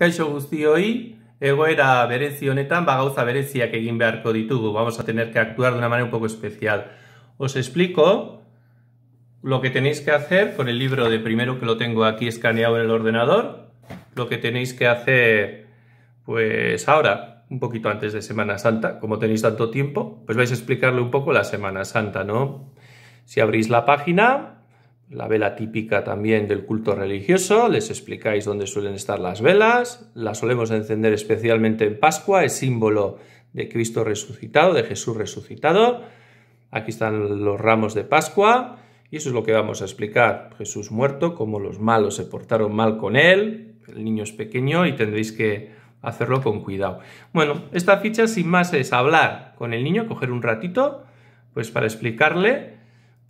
Kaixo guztioi, egoera berezi honetan bagauza bereziak egin beharko ditugu. Vamos a tener que actuar de una manera un poco especial. Os explico lo que tenéis que hacer con el libro de primero que lo tengo aquí escaneado en el ordenador. Lo que tenéis que hacer pues ahora, un poquito antes de Semana Santa, como tenéis tanto tiempo, pues vais a explicarle un poco la Semana Santa, ¿no? Si abrís la página, la vela típica también del culto religioso, les explicáis dónde suelen estar las velas, las solemos encender especialmente en Pascua, es símbolo de Cristo resucitado, de Jesús resucitado. Aquí están los ramos de Pascua y eso es lo que vamos a explicar. Jesús muerto, cómo los malos se portaron mal con él, el niño es pequeño y tendréis que hacerlo con cuidado. Bueno, esta ficha sin más es hablar con el niño, coger un ratito, pues para explicarle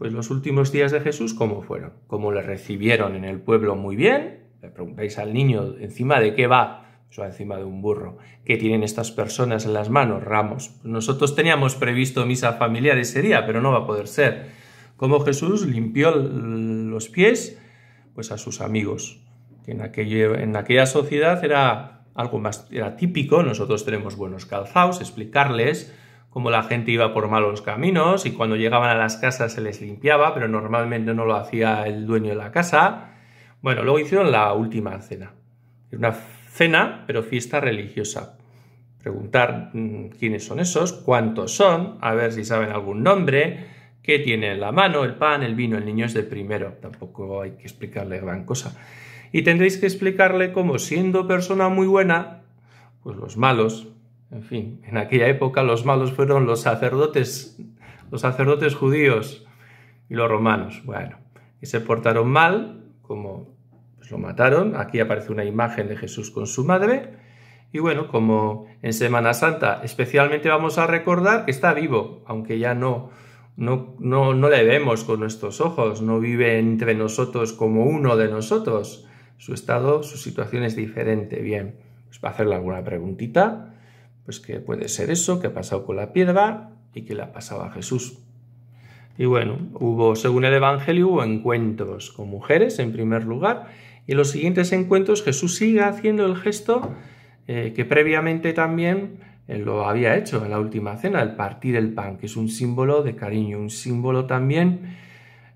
pues los últimos días de Jesús, ¿cómo fueron? ¿Cómo le recibieron en el pueblo muy bien, le preguntáis al niño encima de qué va, Eso encima de un burro, ¿qué tienen estas personas en las manos? Ramos. Pues nosotros teníamos previsto misa familiar ese día, pero no va a poder ser. ¿Cómo Jesús limpió los pies, pues a sus amigos, que en, en aquella sociedad era algo más era típico, nosotros tenemos buenos calzados, explicarles como la gente iba por malos caminos y cuando llegaban a las casas se les limpiaba, pero normalmente no lo hacía el dueño de la casa. Bueno, luego hicieron la última cena. Una cena, pero fiesta religiosa. Preguntar mm, quiénes son esos, cuántos son, a ver si saben algún nombre, qué tiene en la mano, el pan, el vino, el niño es de primero, tampoco hay que explicarle gran cosa. Y tendréis que explicarle cómo siendo persona muy buena, pues los malos en fin, en aquella época los malos fueron los sacerdotes, los sacerdotes judíos y los romanos. Bueno, y se portaron mal, como pues lo mataron. Aquí aparece una imagen de Jesús con su madre. Y bueno, como en Semana Santa especialmente vamos a recordar que está vivo, aunque ya no, no, no, no le vemos con nuestros ojos, no vive entre nosotros como uno de nosotros. Su estado, su situación es diferente. Bien, pues para hacerle alguna preguntita pues que puede ser eso, que ha pasado con la piedra y que le ha pasado a Jesús. Y bueno, hubo, según el Evangelio, hubo encuentros con mujeres en primer lugar, y en los siguientes encuentros Jesús sigue haciendo el gesto eh, que previamente también eh, lo había hecho en la última cena, el partir el pan, que es un símbolo de cariño, un símbolo también,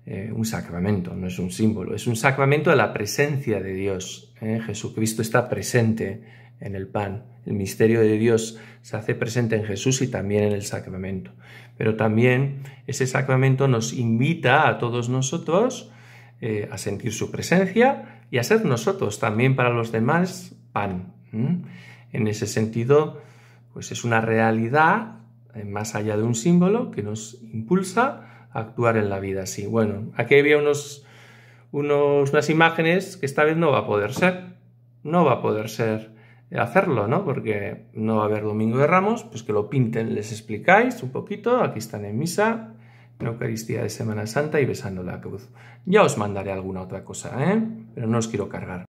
eh, un sacramento, no es un símbolo, es un sacramento de la presencia de Dios. Jesucristo está presente en el pan. El misterio de Dios se hace presente en Jesús y también en el sacramento. Pero también ese sacramento nos invita a todos nosotros eh, a sentir su presencia y a ser nosotros también para los demás pan. En ese sentido, pues es una realidad, eh, más allá de un símbolo, que nos impulsa a actuar en la vida así. Bueno, aquí había unas imágenes que esta vez no va a poder ser. No va a poder ser hacerlo, ¿no? Porque no va a haber Domingo de Ramos, pues que lo pinten, les explicáis un poquito, aquí están en misa, en Eucaristía de Semana Santa y besando la cruz. Ya os mandaré alguna otra cosa, ¿eh? Pero no os quiero cargar.